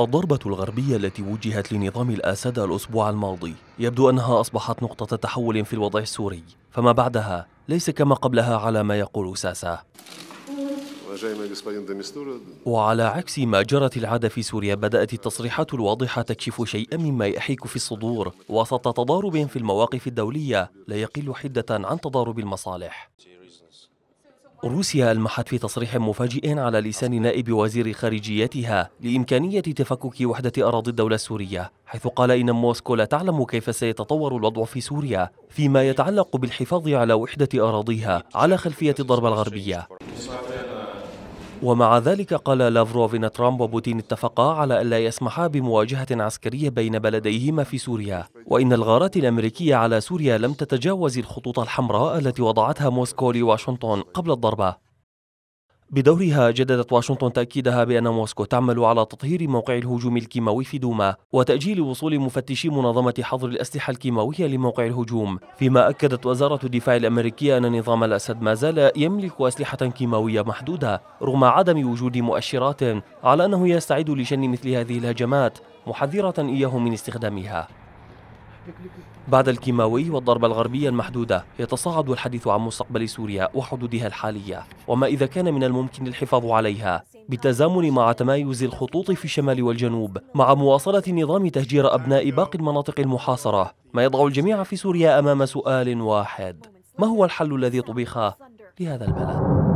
الضربة الغربية التي وجهت لنظام الأسد الأسبوع الماضي يبدو أنها أصبحت نقطة تحول في الوضع السوري فما بعدها ليس كما قبلها على ما يقول ساسا وعلى عكس ما جرت العادة في سوريا بدأت التصريحات الواضحة تكشف شيئا مما يحيك في الصدور وسط تضارب في المواقف الدولية لا يقل حدة عن تضارب المصالح روسيا ألمحت في تصريح مفاجئ على لسان نائب وزير خارجيتها لإمكانية تفكك وحدة أراضي الدولة السورية حيث قال إن موسكو لا تعلم كيف سيتطور الوضع في سوريا فيما يتعلق بالحفاظ على وحدة أراضيها على خلفية الضربة الغربية ومع ذلك قال لافروف إن ترامب وبوتين اتفقا على ألا يسمحا بمواجهة عسكرية بين بلديهما في سوريا وإن الغارات الأمريكية على سوريا لم تتجاوز الخطوط الحمراء التي وضعتها موسكو لواشنطن قبل الضربة بدورها جددت واشنطن تأكيدها بأن موسكو تعمل على تطهير موقع الهجوم الكيماوي في دوما وتأجيل وصول مفتشي منظمة حظر الأسلحة الكيماوية لموقع الهجوم فيما أكدت وزارة الدفاع الأمريكية أن نظام الأسد ما زال يملك أسلحة كيماوية محدودة رغم عدم وجود مؤشرات على أنه يستعد لشن مثل هذه الهجمات محذرة إياه من استخدامها بعد الكيماوي والضربة الغربية المحدودة يتصاعد الحديث عن مستقبل سوريا وحدودها الحالية وما إذا كان من الممكن الحفاظ عليها بالتزامن مع تمايز الخطوط في الشمال والجنوب مع مواصلة نظام تهجير أبناء باقي المناطق المحاصرة ما يضع الجميع في سوريا أمام سؤال واحد ما هو الحل الذي طبخ لهذا البلد؟